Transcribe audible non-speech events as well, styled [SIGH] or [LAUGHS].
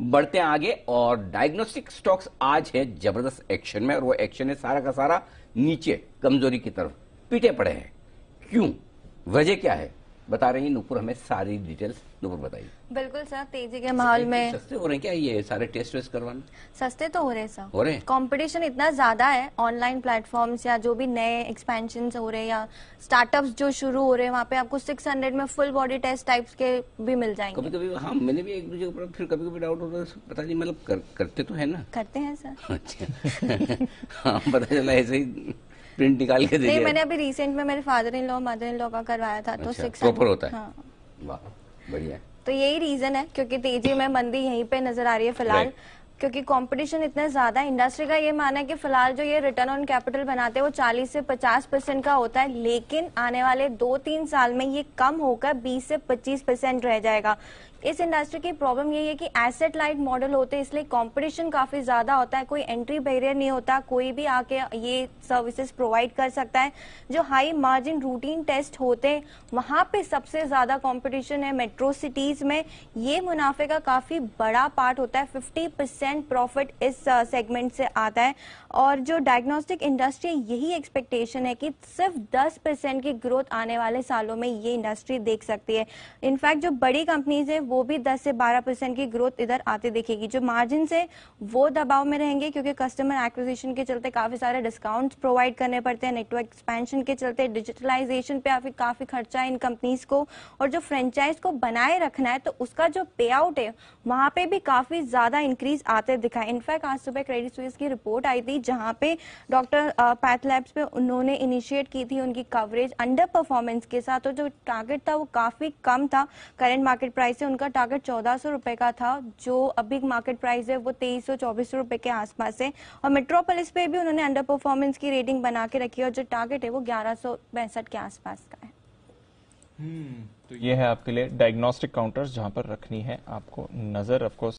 बढ़ते हैं आगे और डायग्नोस्टिक स्टॉक्स आज है जबरदस्त एक्शन में और वो एक्शन है सारा का सारा नीचे कमजोरी की तरफ पीटे पड़े हैं क्यों वजह क्या है बता रही नूपुर हमें सारी डिटेल्स नूपुर बताइए बिल्कुल सर तेजी के माहौल में सस्ते हो रहे हैं क्या ये सारे टेस्ट वेस्ट करवाने सस्ते तो हो रहे हैं सर हो रहे हैं इतना ज्यादा है ऑनलाइन प्लेटफॉर्म्स या जो भी नए एक्सपेंशन हो रहे हैं या स्टार्टअप जो शुरू हो रहे हैं वहाँ पे आपको सिक्स में फुल बॉडी टेस्ट टाइप्स के भी मिल जाएंगे कभी कभी हाँ मैंने भी एक दूसरे ऊपर फिर कभी कभी डाउट होता है तो पता नहीं मतलब करते तो है ना करते हैं सर अच्छा [LAUGHS] हाँ पता चला ऐसे ही प्रिंट निकाल के देखिए मैंने अभी रिसेंट में मेरे father in law mother in law का करवाया था तो सिक्स अच्छा, प्रॉपर होता है हाँ। वाह बढ़िया तो यही रीजन है क्योंकि तेजी में मंदी यहीं पे नजर आ रही है फिलहाल क्योंकि कंपटीशन इतने ज्यादा है इंडस्ट्री का ये मानना है कि फिलहाल जो ये रिटर्न ऑन कैपिटल बनाते हैं वो 40 से 50 परसेंट का होता है लेकिन आने वाले दो तीन साल में ये कम होकर 20 से 25 परसेंट रह जाएगा इस इंडस्ट्री की प्रॉब्लम यही है कि एसेट लाइट मॉडल होते हैं इसलिए कंपटीशन काफी ज्यादा होता है कोई एंट्री बैरियर नहीं होता कोई भी आके ये सर्विसेज प्रोवाइड कर सकता है जो हाई मार्जिन रूटीन टेस्ट होते हैं वहां पे सबसे ज्यादा कंपटीशन है मेट्रो सिटीज में ये मुनाफे का काफी बड़ा पार्ट होता है फिफ्टी परसेंट परसेंट प्रॉफिट इस सेगमेंट से आता है और जो डायग्नोस्टिक इंडस्ट्री यही एक्सपेक्टेशन है कि सिर्फ 10 परसेंट की ग्रोथ आने वाले सालों में ये इंडस्ट्री देख सकती है इनफैक्ट जो बड़ी कंपनीज है वो भी 10 से 12 परसेंट की ग्रोथ इधर आते दिखेगी जो मार्जिन है वो दबाव में रहेंगे क्योंकि कस्टमर एक्विजिशन के चलते काफी सारे डिस्काउंट प्रोवाइड करने पड़ते हैं नेटवर्क एक्सपेंशन के चलते डिजिटलाइजेशन पे काफी खर्चा है इन कंपनीज को और जो फ्रेंचाइज को बनाए रखना है तो उसका जो पे आउट है वहां पे भी काफी ज्यादा इंक्रीज आ आते दिखा इनफैक्ट आज सुबह क्रेडिट स्विस की रिपोर्ट आई थी जहां पे डॉक्टर पैथलैब्स पे उन्होंने इनिशिएट की थी उनकी कवरेज अंडर परफॉर्मेंस के साथ और तो जो टारगेट था वो काफी कम था करंट मार्केट प्राइस से उनका टारगेट चौदह सौ रुपए का था जो अभी मार्केट प्राइस है वो तेईस सौ चौबीस सौ रुपए के आसपास है और मेट्रोपोलिस पे भी उन्होंने अंडर परफॉर्मेंस की रेटिंग बना के रखी और जो टारगेट है वो ग्यारह के आसपास का है हम्म, तो ये है आपके लिए डायग्नोस्टिक काउंटर्स जहां पर रखनी है आपको नजर ऑफकोर्स